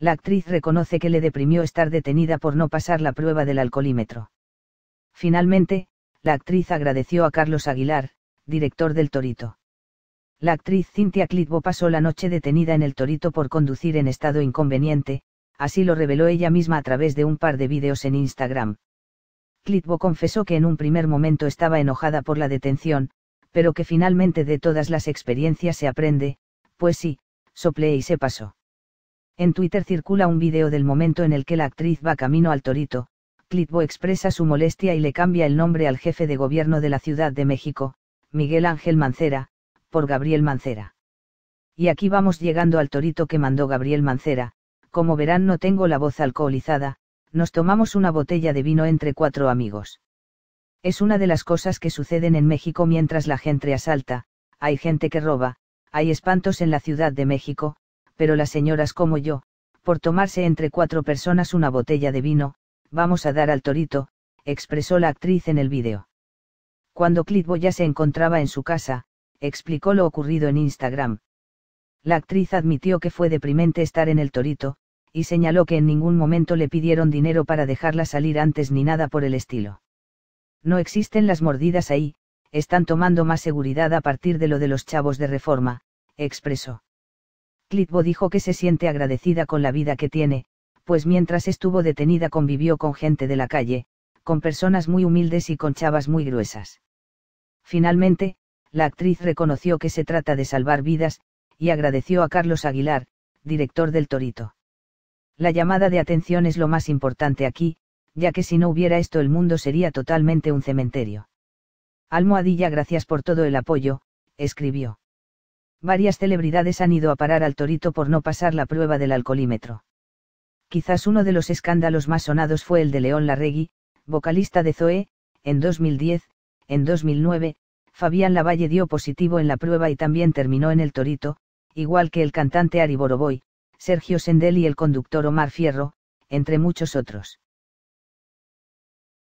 La actriz reconoce que le deprimió estar detenida por no pasar la prueba del alcoholímetro. Finalmente, la actriz agradeció a Carlos Aguilar, director del Torito. La actriz Cynthia Clitbo pasó la noche detenida en el Torito por conducir en estado inconveniente, así lo reveló ella misma a través de un par de vídeos en Instagram. Clitbo confesó que en un primer momento estaba enojada por la detención, pero que finalmente de todas las experiencias se aprende, pues sí, soplé y se pasó. En Twitter circula un video del momento en el que la actriz va camino al torito, Clitbo expresa su molestia y le cambia el nombre al jefe de gobierno de la Ciudad de México, Miguel Ángel Mancera, por Gabriel Mancera. Y aquí vamos llegando al torito que mandó Gabriel Mancera, como verán no tengo la voz alcoholizada, nos tomamos una botella de vino entre cuatro amigos. Es una de las cosas que suceden en México mientras la gente asalta, hay gente que roba, hay espantos en la Ciudad de México, pero las señoras como yo, por tomarse entre cuatro personas una botella de vino, vamos a dar al torito, expresó la actriz en el vídeo. Cuando Clitbo ya se encontraba en su casa, explicó lo ocurrido en Instagram. La actriz admitió que fue deprimente estar en el torito, y señaló que en ningún momento le pidieron dinero para dejarla salir antes ni nada por el estilo. No existen las mordidas ahí, están tomando más seguridad a partir de lo de los chavos de reforma, expresó. Clitbo dijo que se siente agradecida con la vida que tiene, pues mientras estuvo detenida convivió con gente de la calle, con personas muy humildes y con chavas muy gruesas. Finalmente, la actriz reconoció que se trata de salvar vidas, y agradeció a Carlos Aguilar, director del Torito. La llamada de atención es lo más importante aquí, ya que si no hubiera esto el mundo sería totalmente un cementerio. Almohadilla, gracias por todo el apoyo, escribió. Varias celebridades han ido a parar al torito por no pasar la prueba del alcoholímetro. Quizás uno de los escándalos más sonados fue el de León Larregui, vocalista de Zoe, en 2010, en 2009, Fabián Lavalle dio positivo en la prueba y también terminó en el torito, igual que el cantante Ari Boroboy, Sergio Sendel y el conductor Omar Fierro, entre muchos otros.